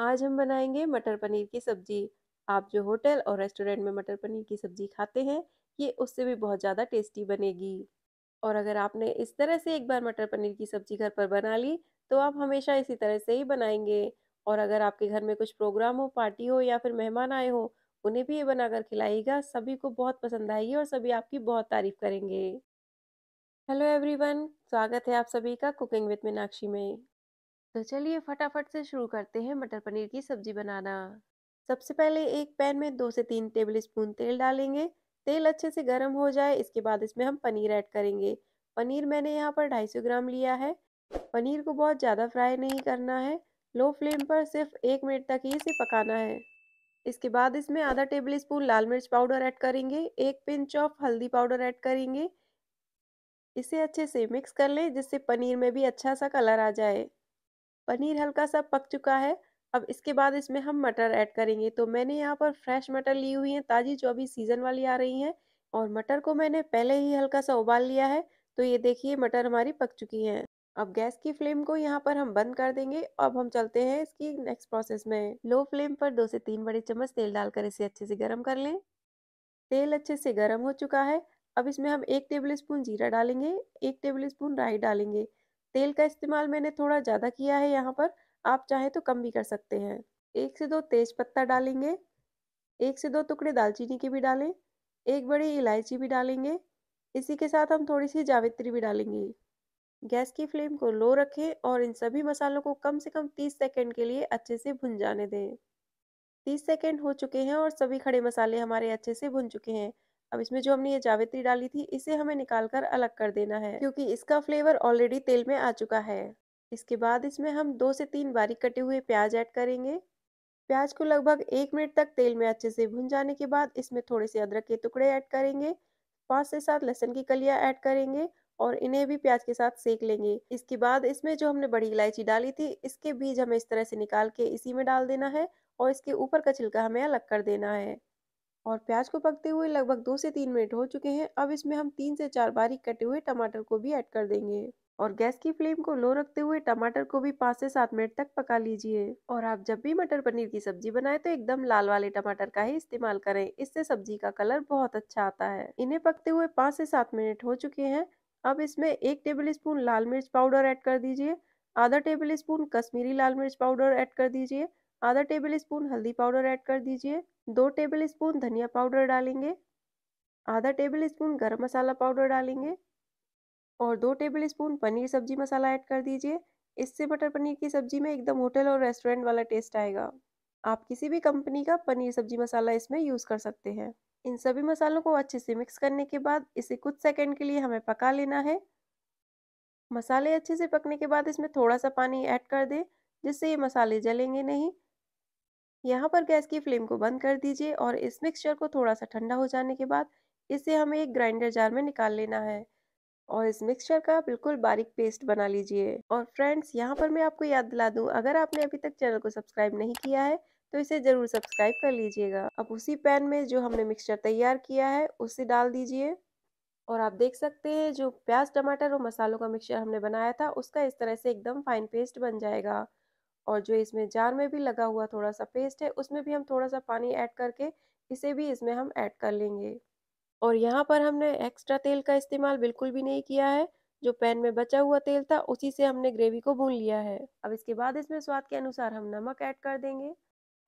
आज हम बनाएंगे मटर पनीर की सब्जी आप जो होटल और रेस्टोरेंट में मटर पनीर की सब्जी खाते हैं ये उससे भी बहुत ज़्यादा टेस्टी बनेगी और अगर आपने इस तरह से एक बार मटर पनीर की सब्जी घर पर बना ली तो आप हमेशा इसी तरह से ही बनाएंगे और अगर आपके घर में कुछ प्रोग्राम हो पार्टी हो या फिर मेहमान आए हो उन्हें भी ये बनाकर खिलाएगा सभी को बहुत पसंद आएगी और सभी आपकी बहुत तारीफ करेंगे हेलो एवरीवन स्वागत है आप सभी का कुकिंग विद मीनाक्षी में तो चलिए फटाफट से शुरू करते हैं मटर पनीर की सब्जी बनाना सबसे पहले एक पैन में दो से तीन टेबल स्पून तेल डालेंगे तेल अच्छे से गर्म हो जाए इसके बाद इसमें हम पनीर ऐड करेंगे पनीर मैंने यहाँ पर 250 ग्राम लिया है पनीर को बहुत ज़्यादा फ्राई नहीं करना है लो फ्लेम पर सिर्फ एक मिनट तक ही इसे पकाना है इसके बाद इसमें आधा टेबल स्पून लाल मिर्च पाउडर ऐड करेंगे एक पिंच ऑफ हल्दी पाउडर ऐड करेंगे इसे अच्छे से मिक्स कर लें जिससे पनीर में भी अच्छा सा कलर आ जाए पनीर हल्का सा पक चुका है अब इसके बाद इसमें हम मटर ऐड करेंगे तो मैंने यहाँ पर फ्रेश मटर ली हुई है ताज़ी जो अभी सीज़न वाली आ रही है और मटर को मैंने पहले ही हल्का सा उबाल लिया है तो ये देखिए मटर हमारी पक चुकी है अब गैस की फ्लेम को यहाँ पर हम बंद कर देंगे अब हम चलते हैं इसकी नेक्स्ट प्रोसेस में लो फ्लेम पर दो से तीन बड़े चम्मच तेल डालकर इसे अच्छे से गर्म कर लें तेल अच्छे से गर्म हो चुका है अब इसमें हम एक टेबल स्पून जीरा डालेंगे एक टेबल स्पून राई डालेंगे तेल का इस्तेमाल मैंने थोड़ा ज़्यादा किया है यहाँ पर आप चाहें तो कम भी कर सकते हैं एक से दो तेज पत्ता डालेंगे एक से दो टुकड़े दालचीनी के भी डालें एक बड़ी इलायची भी डालेंगे इसी के साथ हम थोड़ी सी जावित्री भी डालेंगे गैस की फ्लेम को लो रखें और इन सभी मसालों को कम से कम 30 सेकेंड के लिए अच्छे से भुन जाने दें 30 सेकेंड हो चुके हैं और सभी खड़े मसाले हमारे अच्छे से भुन चुके हैं अब इसमें जो हमने ये जावित्री डाली थी इसे हमें निकाल कर अलग कर देना है क्योंकि इसका फ्लेवर ऑलरेडी तेल में आ चुका है इसके बाद इसमें हम दो से तीन बारीक कटे हुए प्याज ऐड करेंगे प्याज को लगभग एक मिनट तक तेल में अच्छे से भुन जाने के बाद इसमें थोड़े से अदरक के टुकड़े ऐड करेंगे पाँच से सात लहसुन की कलियाँ ऐड करेंगे और इन्हें भी प्याज के साथ सेक लेंगे इसके बाद इसमें जो हमने बड़ी इलायची डाली थी इसके बीज हमें इस तरह से निकाल के इसी में डाल देना है और इसके ऊपर का छिलका हमें अलग कर देना है और प्याज को पकते हुए लगभग दो से तीन मिनट हो चुके हैं अब इसमें हम तीन से चार बारीक कटे हुए टमाटर को भी ऐड कर देंगे और गैस की फ्लेम को लो रखते हुए टमाटर को भी पाँच से सात मिनट तक पका लीजिए और आप जब भी मटर पनीर की सब्जी बनाएं तो एकदम लाल वाले टमाटर का ही इस्तेमाल करें इससे सब्जी का कलर बहुत अच्छा आता है इन्हें पकते हुए पाँच से सात मिनट हो चुके हैं अब इसमें एक टेबल स्पून लाल मिर्च पाउडर ऐड कर दीजिए आधा टेबल स्पून कश्मीरी लाल मिर्च पाउडर ऐड कर दीजिए आधा टेबल स्पून हल्दी पाउडर ऐड कर दीजिए दो टेबल स्पून धनिया पाउडर डालेंगे आधा टेबल स्पून गर्म मसाला पाउडर डालेंगे और दो टेबल स्पून पनीर सब्जी मसाला ऐड कर दीजिए इससे मटर पनीर की सब्जी में एकदम होटल और रेस्टोरेंट वाला टेस्ट आएगा आप किसी भी कंपनी का पनीर सब्जी मसाला इसमें यूज़ कर सकते हैं इन सभी मसालों को अच्छे से मिक्स करने के बाद इसे कुछ सेकंड के लिए हमें पका लेना है मसाले अच्छे से पकने के बाद इसमें थोड़ा सा पानी ऐड कर दें जिससे ये मसाले जलेंगे नहीं यहाँ पर गैस की फ्लेम को बंद कर दीजिए और इस मिक्सचर को थोड़ा सा ठंडा हो जाने के बाद इसे हमें एक ग्राइंडर जार में निकाल लेना है और इस मिक्सचर का बिल्कुल बारीक पेस्ट बना लीजिए और फ्रेंड्स यहाँ पर मैं आपको याद दिला दूँ अगर आपने अभी तक चैनल को सब्सक्राइब नहीं किया है तो इसे ज़रूर सब्सक्राइब कर लीजिएगा अब उसी पैन में जो हमने मिक्सचर तैयार किया है उसे डाल दीजिए और आप देख सकते हैं जो प्याज टमाटर और मसालों का मिक्सचर हमने बनाया था उसका इस तरह से एकदम फाइन पेस्ट बन जाएगा और जो इसमें जार में भी लगा हुआ थोड़ा सा पेस्ट है उसमें भी हम थोड़ा सा पानी ऐड करके इसे भी इसमें हम ऐड कर लेंगे और यहाँ पर हमने एक्स्ट्रा तेल का इस्तेमाल बिल्कुल भी नहीं किया है जो पैन में बचा हुआ तेल था उसी से हमने ग्रेवी को भून लिया है अब इसके बाद इसमें स्वाद के अनुसार हम नमक ऐड कर देंगे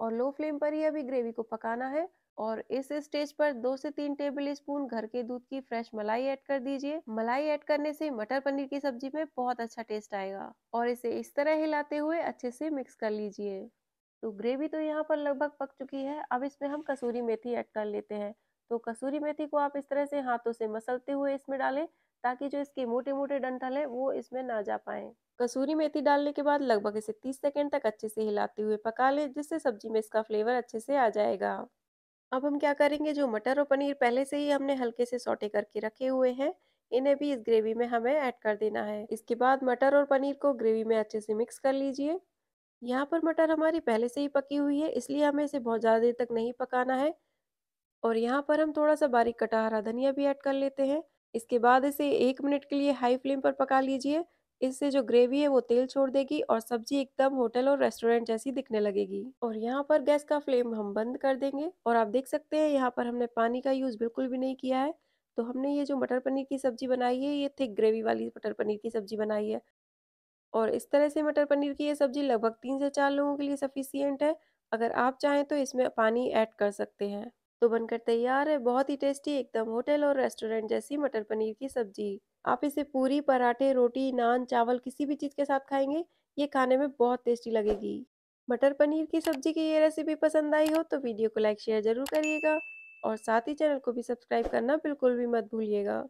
और लो फ्लेम पर ही अभी ग्रेवी को पकाना है और इस स्टेज पर दो से तीन टेबल स्पून घर के दूध की फ्रेश मलाई ऐड कर दीजिए मलाई ऐड करने से मटर पनीर की सब्जी में बहुत अच्छा टेस्ट आएगा और इसे इस तरह हिलाते हुए अच्छे से मिक्स कर लीजिए तो ग्रेवी तो यहाँ पर लगभग पक चुकी है अब इसमें हम कसूरी मेथी ऐड कर लेते हैं तो कसूरी मेथी को आप इस तरह से हाथों से मसलते हुए इसमें डालें ताकि जो इसके मोटे मोटे डंठल है वो इसमें ना जा पाए कसूरी मेथी डालने के बाद लगभग इसे 30 सेकेंड तक अच्छे से हिलाते हुए पका लें जिससे सब्जी में इसका फ्लेवर अच्छे से आ जाएगा अब हम क्या करेंगे जो मटर और पनीर पहले से ही हमने हल्के से सोटे करके रखे हुए हैं इन्हें भी इस ग्रेवी में हमें ऐड कर देना है इसके बाद मटर और पनीर को ग्रेवी में अच्छे से मिक्स कर लीजिए यहाँ पर मटर हमारी पहले से ही पकी हुई है इसलिए हमें इसे बहुत ज़्यादा देर तक नहीं पकाना है और यहाँ पर हम थोड़ा सा बारीक कटा हरा धनिया भी ऐड कर लेते हैं इसके बाद इसे एक मिनट के लिए हाई फ्लेम पर पका लीजिए इससे जो ग्रेवी है वो तेल छोड़ देगी और सब्जी एकदम होटल और रेस्टोरेंट जैसी दिखने लगेगी और यहाँ पर गैस का फ्लेम हम बंद कर देंगे और आप देख सकते हैं यहाँ पर हमने पानी का यूज़ बिल्कुल भी नहीं किया है तो हमने ये जो मटर पनीर की सब्जी बनाई है ये थिक ग्रेवी वाली मटर पनीर की सब्जी बनाई है और इस तरह से मटर पनीर की ये सब्जी लगभग तीन से चार लोगों के लिए सफिशियंट है अगर आप चाहें तो इसमें पानी ऐड कर सकते हैं तो बनकर तैयार है बहुत ही टेस्टी एकदम होटल और रेस्टोरेंट जैसी मटर पनीर की सब्जी आप इसे पूरी पराठे रोटी नान चावल किसी भी चीज़ के साथ खाएंगे ये खाने में बहुत टेस्टी लगेगी मटर पनीर की सब्जी की ये रेसिपी पसंद आई हो तो वीडियो को लाइक शेयर जरूर करिएगा और साथ ही चैनल को भी सब्सक्राइब करना बिल्कुल भी मत भूलिएगा